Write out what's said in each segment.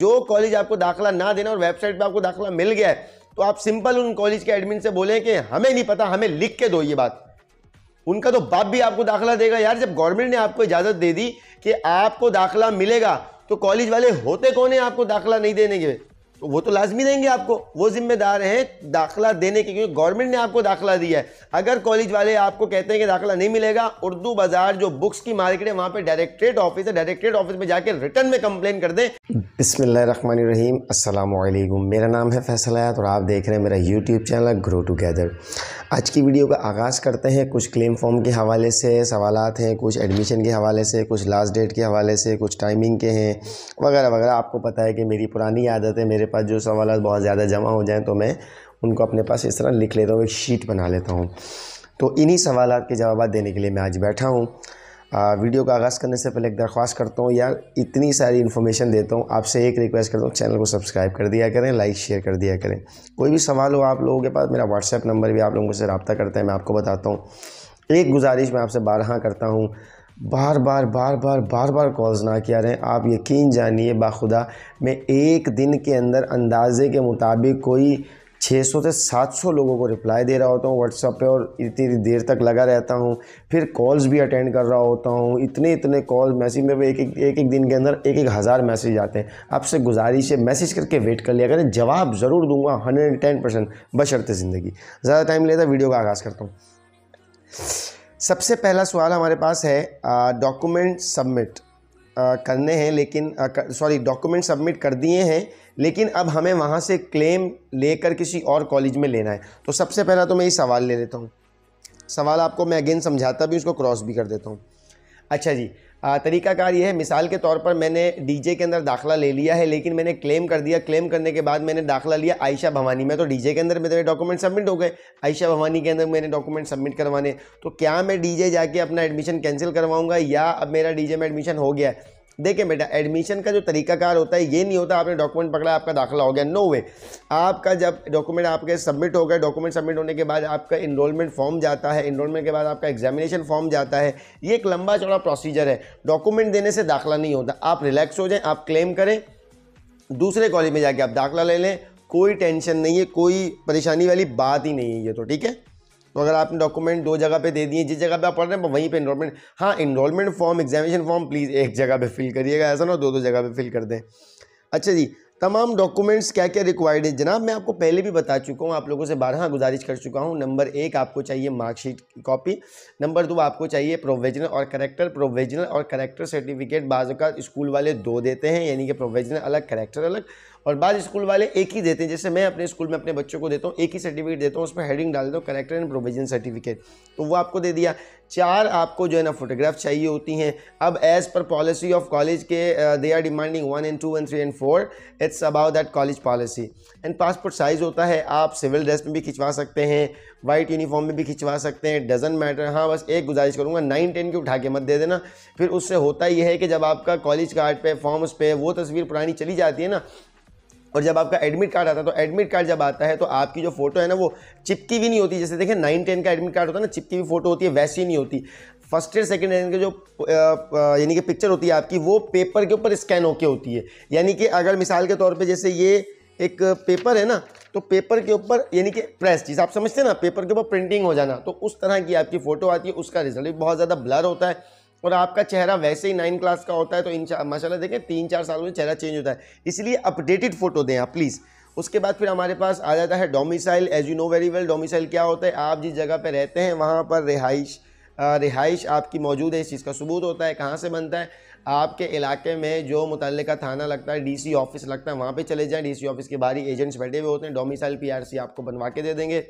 जो कॉलेज आपको दाखला ना देना और वेबसाइट पे आपको दाखला मिल गया है तो आप सिंपल उन कॉलेज के एडमिन से बोले कि हमें नहीं पता हमें लिख के दो ये बात उनका तो बाप भी आपको दाखला देगा यार जब गवर्नमेंट ने आपको इजाज़त दे दी कि आपको दाखला मिलेगा तो कॉलेज वाले होते कौन है आपको दाखला नहीं देने के तो वो तो लाजमी देंगे आपको वो जिम्मेदार हैं दाखिला देने के क्योंकि गवर्नमेंट ने आपको दाखिला दिया है अगर कॉलेज वाले आपको कहते हैं कि दाखिला नहीं मिलेगा उर्दू बाजार जो बुक्स की मार्केट है वहाँ पे डायरेक्ट्रेट ऑफिस है डायरेक्ट्रेट ऑफिस में जाकर रिटर्न में कंप्लेन कर दें बिसमीम असलकुम मेरा नाम है फैसल आयात और आप देख रहे हैं मेरा यूट्यूब चैनल ग्रो टुगेदर आज की वीडियो का आगाज़ करते हैं कुछ क्लेम फॉर्म के हवाले से सवाल हैं कुछ एडमिशन के हवाले से कुछ लास्ट डेट के हवाले से कुछ टाइमिंग के हैं वगैरह वगैरह आपको पता है कि मेरी पुरानी आदत है मेरे पास जो सवाल बहुत ज़्यादा जमा हो जाएँ तो मैं उनको अपने पास इस तरह लिख लेता हूँ एक शीट बना लेता हूँ तो इन्हीं सवाल के जवाब देने के लिए मैं आज बैठा हूँ वीडियो का आगाज़ करने से पहले एक दरख्वास्त करता हूँ यार इतनी सारी इन्फॉर्मेशन देता हूँ आपसे एक रिक्वेस्ट करता हूँ चैनल को सब्सक्राइब कर दिया करें लाइक शेयर कर दिया करें कोई भी सवाल हो आप लोगों के पास मेरा व्हाट्सएप नंबर भी आप लोगों से रबता करता है मैं आपको बताता हूँ एक गुजारिश मैं आपसे बारह करता हूँ बार बार बार बार बार बार कॉल्स ना किया रहे आप यकीन जानिए बाखुदा मैं एक दिन के अंदर अंदाज़े के मुताबिक कोई 600 से 700 लोगों को रिप्लाई दे रहा होता हूँ व्हाट्सअप पे और इतनी देर तक लगा रहता हूँ फिर कॉल्स भी अटेंड कर रहा होता हूँ इतने इतने कॉल मैसेज में एक एक एक एक दिन के अंदर एक एक हज़ार मैसेज आते हैं आपसे गुजारिश है मैसेज करके वेट कर लिया करें जवाब ज़रूर दूंगा हंड्रेड एंड टेन परसेंट बशरते ज़िंदगी ज़्यादा टाइम लेता वीडियो का आगाज़ करता हूँ सबसे पहला सवाल हमारे पास है डॉक्यूमेंट सबमिट करने हैं लेकिन सॉरी डॉक्यूमेंट सबमिट कर दिए हैं लेकिन अब हमें वहाँ से क्लेम लेकर किसी और कॉलेज में लेना है तो सबसे पहला तो मैं ये सवाल ले लेता हूँ सवाल आपको मैं अगेन समझाता भी उसको क्रॉस भी कर देता हूँ अच्छा जी तरीकाकार ये है मिसाल के तौर पर मैंने डीजे के अंदर दाखला ले लिया है लेकिन मैंने क्लेम कर दिया क्लेम करने के बाद मैंने दाखला लिया आयशा भवानी में तो डीजे के अंदर मेरे डॉक्यूमेंट सबमिट हो गए आयशा भवानी के अंदर मैंने डॉक्यूमेंट सबमिट करवाने तो क्या मैं डीजे जाके अपना एडमिशन कैंसिल करवाऊँगा या अब मेरा डी में एडमिशन हो गया है देखिए बेटा एडमिशन का जो तरीकाकार होता है ये नहीं होता आपने डॉक्यूमेंट पकड़ा आपका दाखिला हो गया नो वे आपका जब डॉक्यूमेंट आपके सबमिट हो गया डॉक्यूमेंट सबमिट होने के बाद आपका इनरोलमेंट फॉर्म जाता है इनरोलमेंट के बाद आपका एग्जामिनेशन फॉर्म जाता है ये एक लंबा चौड़ा प्रोसीजर है डॉक्यूमेंट देने से दाखिला नहीं होता आप रिलैक्स हो जाए आप क्लेम करें दूसरे कॉलेज में जाके आप दाखिला ले लें कोई टेंशन नहीं है कोई परेशानी वाली बात ही नहीं है ये तो ठीक है तो अगर आपने डॉक्यूमेंट दो जगह पे दे दिए जिस जगह पे आप पढ़ रहे हैं वहीं पे इनरोलमेंट हाँ enrolment form examination form please एक जगह पे फिल करिएगा ऐसा ना दो दो जगह पे फिल कर दें अच्छा जी तमाम डॉक्यूमेंट्स क्या क्या रिक्वायर्ड है जनाब मैं आपको पहले भी बता चुका हूँ आप लोगों से बारह हाँ गुजारिश कर चुका हूँ नंबर एक आपको चाहिए मार्कशीट की कॉपी नंबर दो आपको चाहिए प्रोविजनल और करेक्टर प्रोविजनल और करेक्टर सर्टिफिकेट बाज़ स्कूल वाले दो देते हैं यानी कि प्रोविजनल अलग करेक्टर अलग और बाद स्कूल वाले एक ही देते हैं जैसे मैं अपने स्कूल में अपने बच्चों को देता हूँ एक ही सर्टिफिकेट देता हूँ उस पर हेडिंग डाल दो करेक्टर एंड प्रोविजन सर्टिफिकेट तो वो आपको दे दिया चार आपको जो है ना फोटोग्राफ चाहिए होती हैं अब as per policy of college के they are demanding one and two and three and four it's about that college policy and passport size होता है आप सिविल ड्रेस में भी खिंचवा सकते हैं वाइट यूनिफॉर्म में भी खिंचवा सकते हैं डजन मैटर हाँ बस एक गुजारिश करूँगा नाइन टेन की उठा के मत दे देना फिर उससे होता यह है कि जब आपका कॉलेज कार्ड पे फॉर्म्स पे वो तस्वीर पुरानी चली जाती है ना और जब आपका एडमिट कार्ड आता है तो एडमिट कार्ड जब आता है तो आपकी जो फोटो है ना वो चिपकी भी नहीं होती जैसे देखें नाइन टेन का एडमिट कार्ड होता है ना चिपकी हुई फोटो होती है वैसी नहीं होती फर्स्ट ईयर सेकेंड ईयर की जो यानी कि पिक्चर होती है आपकी वो पेपर के ऊपर स्कैन होके होती है यानी कि अगर मिसाल के तौर पर जैसे ये एक पेपर है ना तो पेपर के ऊपर यानी कि प्रेस चीज़ आप समझते हैं ना पेपर के ऊपर प्रिंटिंग हो जाना तो उस तरह की आपकी फ़ोटो आती है उसका रिजल्ट भी बहुत ज़्यादा ब्लर होता है और आपका चेहरा वैसे ही नाइन क्लास का होता है तो इन माशाल्लाह देखें तीन चार साल में चेहरा चेंज होता है इसलिए अपडेटेड फ़ोटो दें आप प्लीज़ उसके बाद फिर हमारे पास आ जाता है domicile as you know very well domicile क्या होता है आप जिस जगह पर रहते हैं वहाँ पर रिहाइश रिहाइश आपकी मौजूद है इस चीज़ का सबूत होता है कहाँ से बनता है आपके इलाके में जो मुतल का थाना लगता है डीसी ऑफिस लगता है वहाँ पे चले जाएं डीसी ऑफिस के बाहरी एजेंट्स बैठे हुए होते हैं डोमिसाइल पीआरसी आपको बनवा के दे देंगे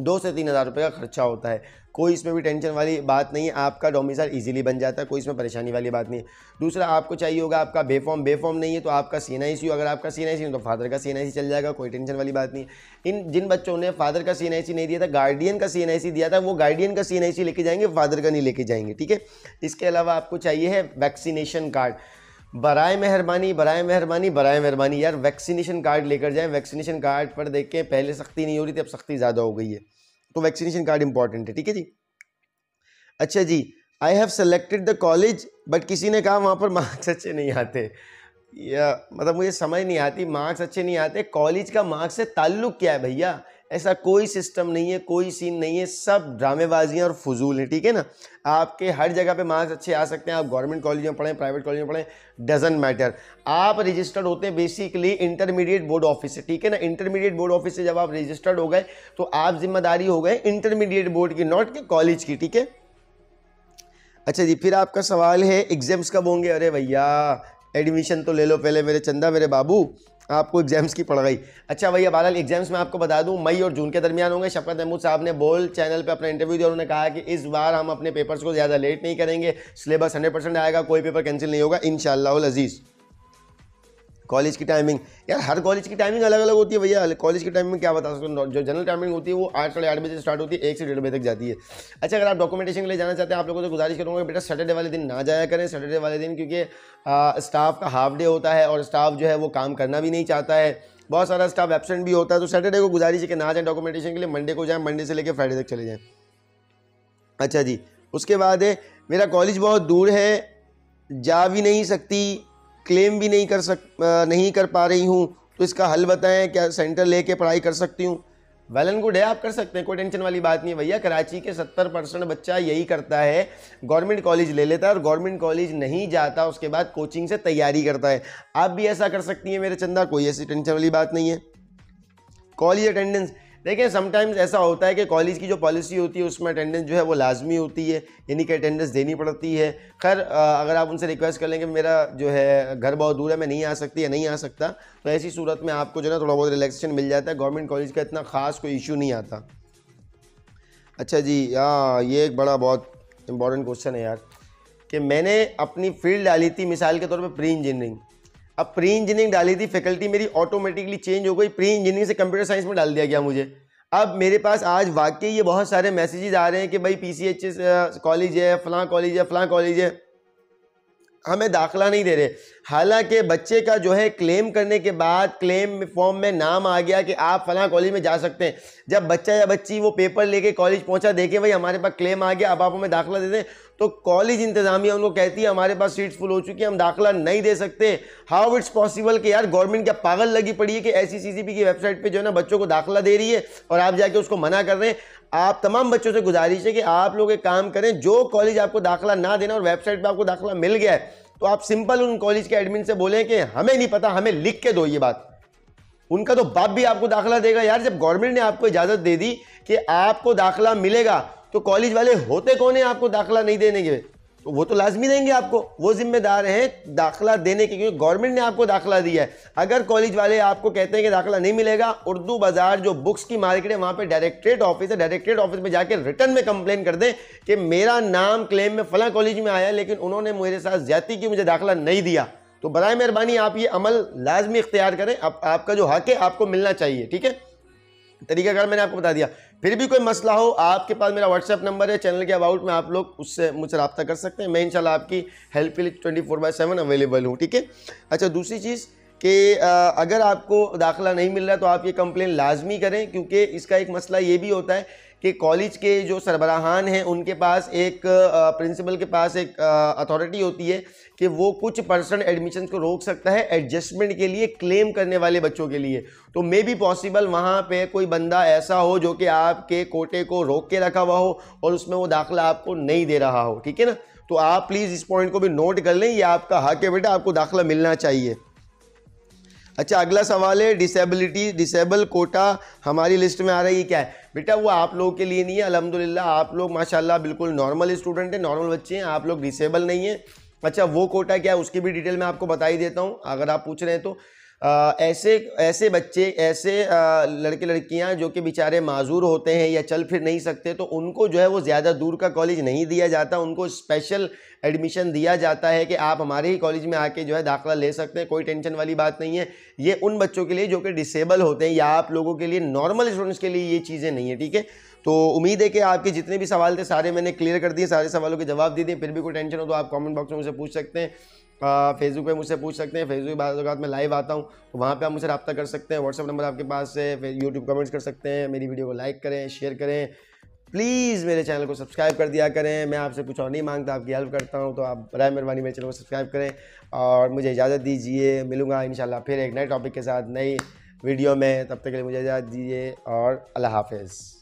दो से तीन हज़ार रुपये का खर्चा होता है कोई इसमें भी टेंशन वाली बात नहीं है आपका डोमिसाइल इजीली बन जाता है कोई इसमें परेशानी वाली बात नहीं है दूसरा आपको चाहिए होगा आपका बेफॉर्म बेफॉर्म नहीं है तो आपका सी एन आई सी अगर आपका सी एन आई सी तो फादर का सी एन आई सी चल जाएगा कोई टेंशन वाली बात नहीं इन जिन बच्चों ने फादर का सी एन आई सी नहीं दिया था गार्डियन का सी एन आई सी दिया था वो गार्डियन का सी एन आई सी लेके जाएंगे फादर का नहीं लेके जाएंगे ठीक है इसके अलावा आपको चाहिए है वैक्सीनेशन कार्ड बरए मेहरबानी बरए मेहरबानी बरए मेहरबानी यार वैक्सीनेशन कार्ड लेकर जाएं वैक्सीनेशन कार्ड पर देख के पहले सख्ती नहीं हो रही थी अब सख्ती ज़्यादा हो गई है तो वैक्सीनेशन कार्ड इंपॉर्टेंट है ठीक है जी अच्छा जी I have selected the college but किसी ने कहा वहाँ पर मार्क्स अच्छे नहीं आते या मतलब मुझे समझ नहीं आती मार्क्स अच्छे नहीं आते कॉलेज का मार्क्स से ताल्लुक़ क्या है भैया ऐसा कोई सिस्टम नहीं है कोई सीन नहीं है सब ड्रामेबाजियाँ और फजूल हैं ठीक है ना आपके हर जगह पे मार्क्स अच्छे आ सकते हैं आप गवर्नमेंट कॉलेज में पढ़ें प्राइवेट कॉलेज में पढ़ें डजेंट मैटर आप रजिस्टर्ड होते हैं बेसिकली इंटरमीडिएट बोर्ड ऑफिस से ठीक है ना इंटरमीडिएट बोर्ड ऑफिस से जब आप रजिस्टर्ड हो गए तो आप जिम्मेदारी हो गए इंटरमीडिएट बोर्ड की नॉट के कॉलेज की ठीक है अच्छा जी फिर आपका सवाल है एग्जाम्स कब होंगे अरे भैया एडमिशन तो ले लो पहले मेरे चंदा मेरे बाबू आपको एग्जाम्स की पड़ गई अच्छा भैया बहरहाल एग्जाम्स में आपको बता दूं मई और जून के दरमियान होंगे शफकत महमूद साहब ने बोल चैनल पे अपना इंटरव्यू दिया उन्होंने कहा कि इस बार हम अपने पेपर्स को ज़्यादा लेट नहीं करेंगे सिलेबस हंड्रेड परसेंट आएगा कोई पेपर कैंसिल नहीं होगा इन अजीज़ कॉलेज की टाइमिंग यार हर कॉलेज की टाइमिंग अलग अलग होती है भैया कॉलेज की टाइमिंग में क्या बता सकते हो जो जनरल टाइमिंग होती है वो आठ साढ़े आठ बजे स्टार्ट होती है एक से डेढ़ बजे तक जाती है अच्छा अगर आप डॉक्यूमेंटेशन के लिए जाना चाहते हैं आप लोगों से गुजारिश करूँगा बेटा सैटरडे वाले दिन ना जाया करें सैटरडे वाले दिन क्योंकि स्टाफ का हाफ डे होता है और स्टाफ जो है वो काम करना भी नहीं चाहता है बहुत सारा स्टाफ एबसेंट भी होता है तो सैटरडे को गुजारिश है कि ना जाएँ डॉक्यूमेंटेशन के लिए मंडे को जाएँ मंडे से लेकर फ्राइडे तक चले जाएँ अच्छा जी उसके बाद है मेरा कॉलेज बहुत दूर है जा भी नहीं सकती क्लेम भी नहीं कर सक नहीं कर पा रही हूँ तो इसका हल बताएं क्या सेंटर लेके पढ़ाई कर सकती हूँ वेल एंड गुड है आप कर सकते हैं कोई टेंशन वाली बात नहीं है भैया कराची के 70 परसेंट बच्चा यही करता है गवर्नमेंट कॉलेज ले लेता है और गवर्नमेंट कॉलेज नहीं जाता उसके बाद कोचिंग से तैयारी करता है आप भी ऐसा कर सकती हैं मेरे चंदा कोई ऐसी टेंशन वाली बात नहीं है कॉलेज अटेंडेंस देखिए समटाइम्स ऐसा होता है कि कॉलेज की जो पॉलिसी होती है उसमें अटेंडेंस जो है वो लाजमी होती है यानी कि अटेंडेंस देनी पड़ती है खैर अगर आप उनसे रिक्वेस्ट कर लेंगे मेरा जो है घर बहुत दूर है मैं नहीं आ सकती या नहीं आ सकता तो ऐसी सूरत में आपको जो है थोड़ा बहुत रिलैक्सेशन मिल जाता है गवर्नमेंट कॉलेज का इतना ख़ास कोई इशू नहीं आता अच्छा जी हाँ ये एक बड़ा बहुत इंपॉर्टेंट क्वेश्चन है यार कि मैंने अपनी फील्ड डाली थी मिसाल के तौर पर प्री इंजीनियरिंग अब प्री इंजीनियरिंग डाली थी फैकल्टी मेरी ऑटोमेटिकली चेंज हो गई प्री इंजीनियरिंग से कंप्यूटर साइंस में डाल दिया गया मुझे अब मेरे पास आज वाकई ये बहुत सारे मैसेजेस आ रहे हैं कि भाई पी सी एच कॉलेज है फलां कॉलेज है फलां कॉलेज है हमें दाखिला नहीं दे रहे हालांकि बच्चे का जो है क्लेम करने के बाद क्लेम फॉर्म में नाम आ गया कि आप फला कॉलेज में जा सकते हैं जब बच्चा या बच्ची वो पेपर लेके कॉलेज पहुंचा देखे भाई हमारे पास क्लेम आ गया अब आप हमें दाखिला दे दें तो कॉलेज इंतजामिया उनको कहती है हमारे पास सीट्स फुल हो चुकी है हम दाखिला नहीं दे सकते हाउ इट्स पॉसिबल कि यार गवर्नमेंट क्या पागल लगी पड़ी है कि ऐसी सी की वेबसाइट पर जो है ना बच्चों को दाखिला दे रही है और आप जाके उसको मना कर रहे हैं आप तमाम बच्चों से गुजारिश है कि आप लोग एक काम करें जो कॉलेज आपको दाखिला ना देना और वेबसाइट पर आपको दाखिला मिल गया है तो आप सिंपल उन कॉलेज के एडमिन से बोले कि हमें नहीं पता हमें लिख के दो ये बात उनका तो बाप भी आपको दाखिला देगा यार जब गवर्नमेंट ने आपको इजाज़त दे दी कि आपको दाखिला मिलेगा तो कॉलेज वाले होते कौन है आपको दाखिला नहीं देने के तो वो तो लाजमी देंगे आपको वो जिम्मेदार हैं दाखिला देने के क्योंकि गवर्नमेंट ने आपको दाखिला दिया है अगर कॉलेज वाले आपको कहते हैं कि दाखिला नहीं मिलेगा उर्दू बाजार जो बुक्स की मार्केट है वहाँ पे डायरेक्ट्रेट ऑफिस है डायरेक्ट्रेट ऑफिस में जाकर रिटर्न में कंप्लेन कर दें कि मेरा नाम क्लेम में फला कॉलेज में आया लेकिन उन्होंने मेरे साथ ज्यादा की मुझे दाखिला नहीं दिया तो बर मेहरबानी आप ये अमल लाजमी इख्तियार करें आप, आपका जो हक है आपको मिलना चाहिए ठीक है तरीकाकार मैंने आपको बता दिया फिर भी कोई मसला हो आपके पास मेरा व्हाट्सएप नंबर है चैनल के अबाउट में आप लोग उससे मुझसे रब्ता कर सकते हैं मैं इंशाल्लाह आपकी हेल्प के लिए twenty four by seven available हूँ ठीक है अच्छा दूसरी चीज़ कि अगर आपको दाखिला नहीं मिल रहा तो आप ये कंप्लेन लाजमी करें क्योंकि इसका एक मसला ये भी होता है कि कॉलेज के जो सरबराहान हैं उनके पास एक प्रिंसिपल के पास एक अथॉरिटी होती है कि वो कुछ पर्सन एडमिशन को रोक सकता है एडजस्टमेंट के लिए क्लेम करने वाले बच्चों के लिए तो मे बी पॉसिबल वहाँ पे कोई बंदा ऐसा हो जो कि आपके कोटे को रोक के रखा हुआ हो और उसमें वो दाखिला आपको नहीं दे रहा हो ठीक है ना तो आप प्लीज़ इस पॉइंट को भी नोट कर लें ये आपका हक है बेटा आपको दाखिला मिलना चाहिए अच्छा अगला सवाल है डिसेबिलिटी डिसेबल कोटा हमारी लिस्ट में आ रही है क्या है बेटा वो आप लोगों के लिए नहीं है अलहमदिल्ला आप लोग माशाल्लाह बिल्कुल नॉर्मल स्टूडेंट हैं नॉर्मल बच्चे हैं आप लोग डिसेबल नहीं हैं अच्छा वो कोटा क्या है उसकी भी डिटेल मैं आपको बता ही देता हूँ अगर आप पूछ रहे हैं तो ऐसे ऐसे बच्चे ऐसे आ, लड़के लड़कियां जो कि बेचारे माजूर होते हैं या चल फिर नहीं सकते तो उनको जो है वो ज़्यादा दूर का कॉलेज नहीं दिया जाता उनको स्पेशल एडमिशन दिया जाता है कि आप हमारे ही कॉलेज में आके जो है दाखिला ले सकते हैं कोई टेंशन वाली बात नहीं है ये उन बच्चों के लिए जो कि डिसेबल होते हैं या आप लोगों के लिए नॉर्मल स्टूडेंट्स के लिए ये चीज़ें नहीं है ठीक है तो उम्मीद है कि आपके जितने भी सवाल थे सारे मैंने क्लियर कर दिए सारे सवालों के जवाब दे दिए फिर भी कोई टेंशन हो तो आप कमेंट बॉक्स में मुझसे पूछ सकते हैं फेसबुक हाँ, पे मुझसे पूछ सकते हैं फेसबुक बाद में लाइव आता हूँ तो वहाँ पे आप मुझसे रब्ता कर सकते हैं व्हाट्सअप नंबर आपके पास है यूट्यूब कमेंट्स कर सकते हैं मेरी वीडियो को लाइक करें शेयर करें प्लीज़ मेरे चैनल को सब्सक्राइब कर दिया करें मैं आपसे कुछ और नहीं मांगता आपकी हेल्प करता हूँ तो आप बर मेहरबानी मेरे चैनल को सब्सक्राइब करें और मुझे इजाज़त दीजिए मिलूँगा इन फिर एक नए टॉपिक के साथ नई वीडियो में तब तक के लिए मुझे इजाज़त दीजिए और अल्लाह हाफिज़